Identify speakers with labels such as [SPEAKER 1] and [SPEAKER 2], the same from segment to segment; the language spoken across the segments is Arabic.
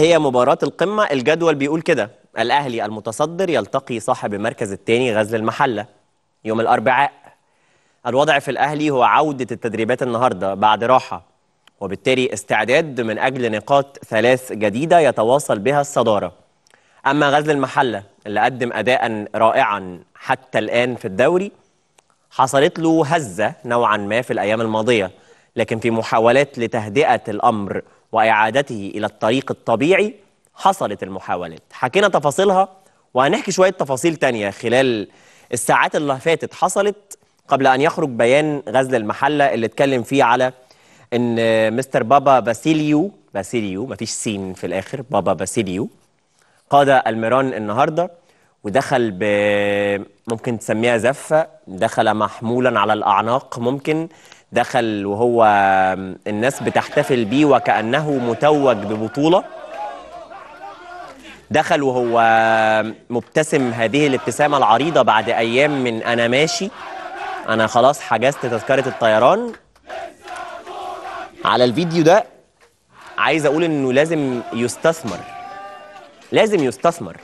[SPEAKER 1] هي مباراة القمة الجدول بيقول كده الأهلي المتصدر يلتقي صاحب المركز الثاني غزل المحلة يوم الأربعاء الوضع في الأهلي هو عودة التدريبات النهاردة بعد راحة وبالتالي استعداد من أجل نقاط ثلاث جديدة يتواصل بها الصدارة أما غزل المحلة اللي قدم أداء رائعا حتى الآن في الدوري حصلت له هزة نوعا ما في الأيام الماضية لكن في محاولات لتهدئة الأمر وإعادته إلى الطريق الطبيعي حصلت المحاولات حكينا تفاصيلها وهنحكي شوية تفاصيل تانية خلال الساعات اللي فاتت حصلت قبل أن يخرج بيان غزل المحلة اللي اتكلم فيه على ان مستر بابا باسيليو باسيليو مفيش سين في الاخر بابا باسيليو قاد الميران النهارده ودخل ب ممكن تسميها زفه دخل محمولا على الاعناق ممكن دخل وهو الناس بتحتفل بيه وكأنه متوج ببطولة دخل وهو مبتسم هذه الابتسامة العريضة بعد أيام من أنا ماشي أنا خلاص حجزت تذكرة الطيران على الفيديو ده عايز أقول إنه لازم يستثمر لازم يستثمر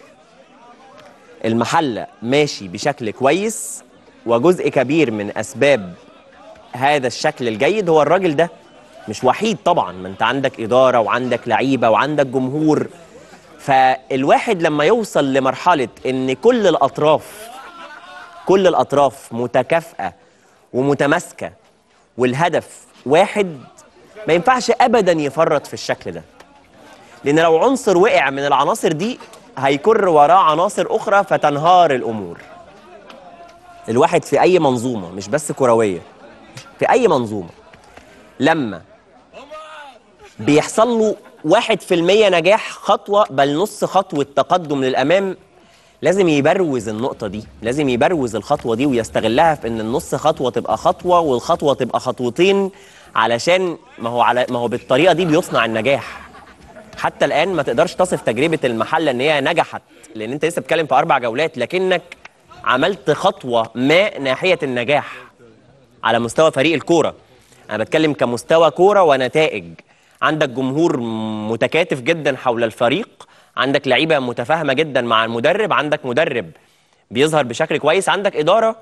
[SPEAKER 1] المحلة ماشي بشكل كويس وجزء كبير من أسباب هذا الشكل الجيد هو الراجل ده مش وحيد طبعا ما انت عندك اداره وعندك لعيبه وعندك جمهور فالواحد لما يوصل لمرحله ان كل الاطراف كل الاطراف متكافئه ومتماسكه والهدف واحد ما ينفعش ابدا يفرط في الشكل ده لان لو عنصر وقع من العناصر دي هيكر وراه عناصر اخرى فتنهار الامور الواحد في اي منظومه مش بس كرويه في اي منظومه لما بيحصل له 1% نجاح خطوه بل نص خطوه تقدم للامام لازم يبروز النقطه دي لازم يبروز الخطوه دي ويستغلها في ان النص خطوه تبقى خطوه والخطوه تبقى خطوتين علشان ما هو على ما هو بالطريقه دي بيصنع النجاح حتى الان ما تقدرش تصف تجربه المحلة ان هي نجحت لان انت لسه بتتكلم في اربع جولات لكنك عملت خطوه ما ناحيه النجاح على مستوى فريق الكوره انا بتكلم كمستوى كوره ونتائج عندك جمهور متكاتف جدا حول الفريق عندك لعيبه متفاهمه جدا مع المدرب عندك مدرب بيظهر بشكل كويس عندك اداره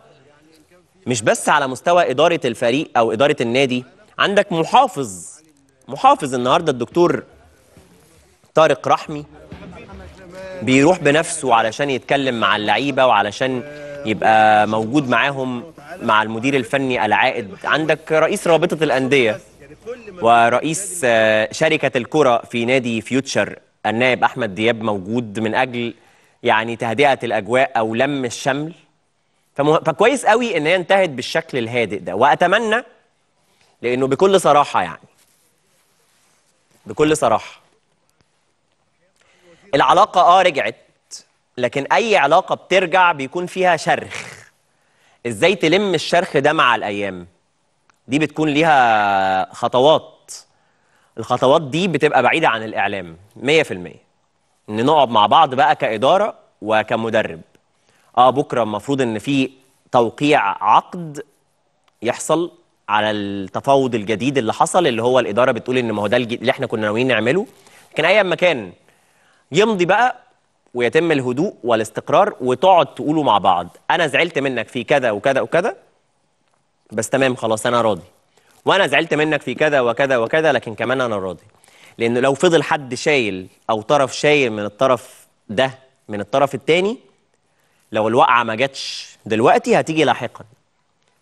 [SPEAKER 1] مش بس على مستوى اداره الفريق او اداره النادي عندك محافظ محافظ النهارده الدكتور طارق رحمي بيروح بنفسه علشان يتكلم مع اللعيبه وعلشان يبقى موجود معاهم مع المدير الفني العائد عندك رئيس رابطة الأندية ورئيس آه، شركة الكرة في نادي فيوتشر النائب أحمد دياب موجود من أجل يعني تهدئة الأجواء أو لم الشمل فكويس قوي إن هي انتهت بالشكل الهادئ ده وأتمنى لأنه بكل صراحة يعني بكل صراحة العلاقة آه رجعت لكن أي علاقة بترجع بيكون فيها شرخ ازاي تلم الشرخ ده مع الايام دي بتكون ليها خطوات الخطوات دي بتبقى بعيده عن الاعلام 100% ان نقعد مع بعض بقى كاداره وكمدرب اه بكره المفروض ان في توقيع عقد يحصل على التفاوض الجديد اللي حصل اللي هو الاداره بتقول ان ما هو ده اللي احنا كنا ناويين نعمله كان اي مكان يمضي بقى ويتم الهدوء والاستقرار وتقعد تقولوا مع بعض انا زعلت منك في كذا وكذا وكذا بس تمام خلاص انا راضي وانا زعلت منك في كذا وكذا وكذا لكن كمان انا راضي لان لو فضل حد شايل او طرف شايل من الطرف ده من الطرف الثاني لو الوقعه ما جاتش دلوقتي هتيجي لاحقا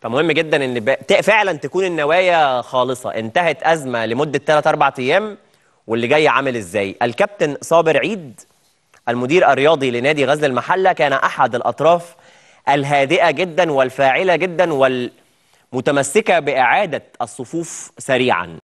[SPEAKER 1] فمهم جدا ان فعلا تكون النوايا خالصه انتهت ازمه لمده 3 4 ايام واللي جاي عامل ازاي الكابتن صابر عيد المدير الرياضي لنادي غزل المحله كان احد الاطراف الهادئه جدا والفاعله جدا والمتمسكه باعاده الصفوف سريعا